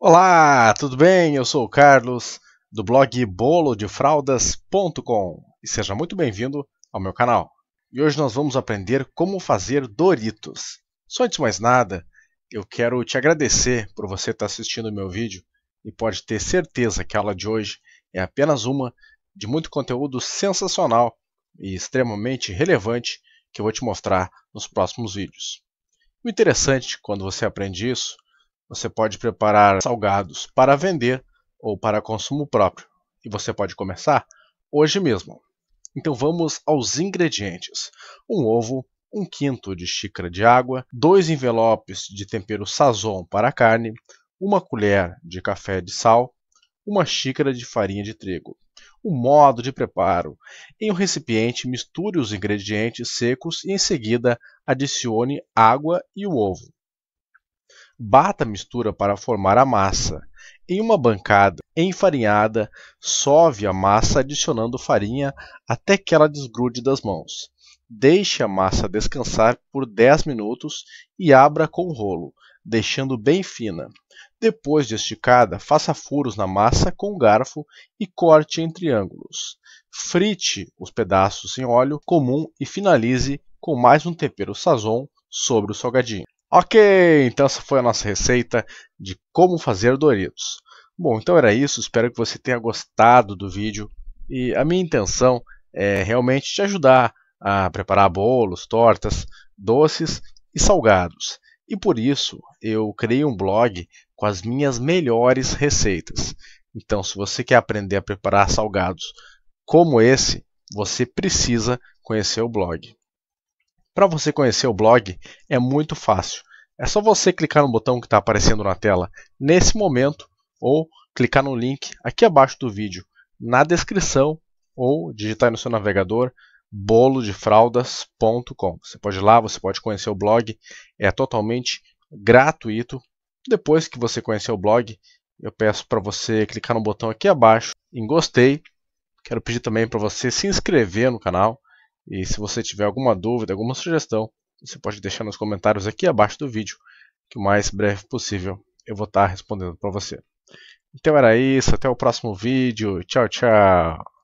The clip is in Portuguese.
Olá, tudo bem? Eu sou o Carlos do blog bolodefraldas.com e seja muito bem-vindo ao meu canal. E hoje nós vamos aprender como fazer Doritos. Só antes de mais nada, eu quero te agradecer por você estar assistindo o meu vídeo e pode ter certeza que a aula de hoje é apenas uma de muito conteúdo sensacional e extremamente relevante que eu vou te mostrar nos próximos vídeos. O interessante quando você aprende isso você pode preparar salgados para vender ou para consumo próprio, e você pode começar hoje mesmo. Então vamos aos ingredientes: um ovo, um quinto de xícara de água, dois envelopes de tempero sazon para a carne, uma colher de café de sal, uma xícara de farinha de trigo. O modo de preparo: em um recipiente misture os ingredientes secos e em seguida adicione água e o ovo. Bata a mistura para formar a massa. Em uma bancada enfarinhada, sove a massa adicionando farinha até que ela desgrude das mãos. Deixe a massa descansar por 10 minutos e abra com o rolo, deixando bem fina. Depois de esticada, faça furos na massa com um garfo e corte em triângulos. Frite os pedaços em óleo comum e finalize com mais um tempero sazon sobre o salgadinho. Ok, então essa foi a nossa receita de como fazer Doritos. Bom, então era isso, espero que você tenha gostado do vídeo e a minha intenção é realmente te ajudar a preparar bolos, tortas, doces e salgados. E por isso eu criei um blog com as minhas melhores receitas. Então, se você quer aprender a preparar salgados como esse, você precisa conhecer o blog. Para você conhecer o blog, é muito fácil. É só você clicar no botão que está aparecendo na tela nesse momento ou clicar no link aqui abaixo do vídeo na descrição ou digitar no seu navegador bolodefraldas.com. Você pode ir lá, você pode conhecer o blog, é totalmente gratuito. Depois que você conhecer o blog, eu peço para você clicar no botão aqui abaixo em gostei. Quero pedir também para você se inscrever no canal, e se você tiver alguma dúvida, alguma sugestão, você pode deixar nos comentários aqui abaixo do vídeo, que o mais breve possível eu vou estar respondendo para você. Então era isso, até o próximo vídeo. Tchau, tchau.